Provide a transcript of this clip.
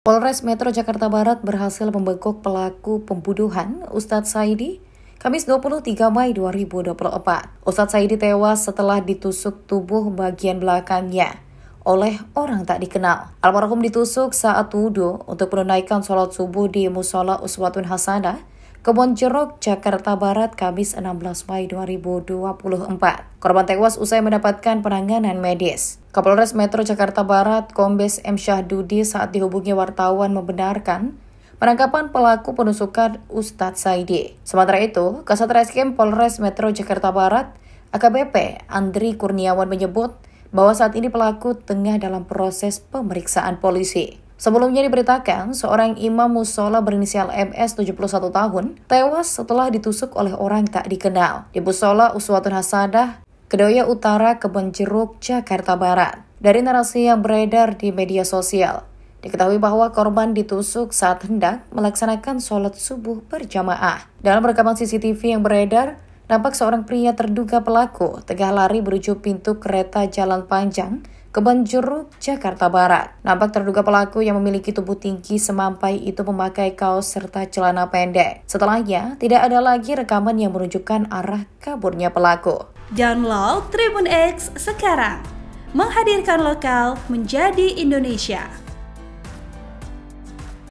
Polres Metro Jakarta Barat berhasil membekuk pelaku pembunuhan Ustadz Saidi Kamis 23 Mei 2024. Ustadz Saidi tewas setelah ditusuk tubuh bagian belakangnya oleh orang tak dikenal. Almarhum ditusuk saat wudhu untuk menunaikan sholat subuh di Musola Uswatun Hasanah Kebon Jeruk, Jakarta Barat, Kamis 16 Mei 2024. Korban tewas usai mendapatkan penanganan medis. Kapolres Metro Jakarta Barat, Kombes M. Syahdudi saat dihubungi wartawan membenarkan penangkapan pelaku penusukan Ustadz Saidi. Sementara itu, Kasat Reskrim Polres Metro Jakarta Barat, AKBP Andri Kurniawan menyebut bahwa saat ini pelaku tengah dalam proses pemeriksaan polisi. Sebelumnya diberitakan, seorang imam musola berinisial MS 71 tahun tewas setelah ditusuk oleh orang tak dikenal di musola Uswatun Hasadah, Kedoya Utara, Jeruk, Jakarta Barat. Dari narasi yang beredar di media sosial, Diketahui bahwa korban ditusuk saat hendak melaksanakan sholat subuh berjamaah. Dalam rekaman CCTV yang beredar, nampak seorang pria terduga pelaku tengah lari menuju pintu kereta jalan panjang Kebon Jeruk, Jakarta Barat. Nampak terduga pelaku yang memiliki tubuh tinggi semampai itu memakai kaos serta celana pendek. Setelahnya, tidak ada lagi rekaman yang menunjukkan arah kaburnya pelaku. Download Tribun X sekarang. Menghadirkan lokal menjadi Indonesia.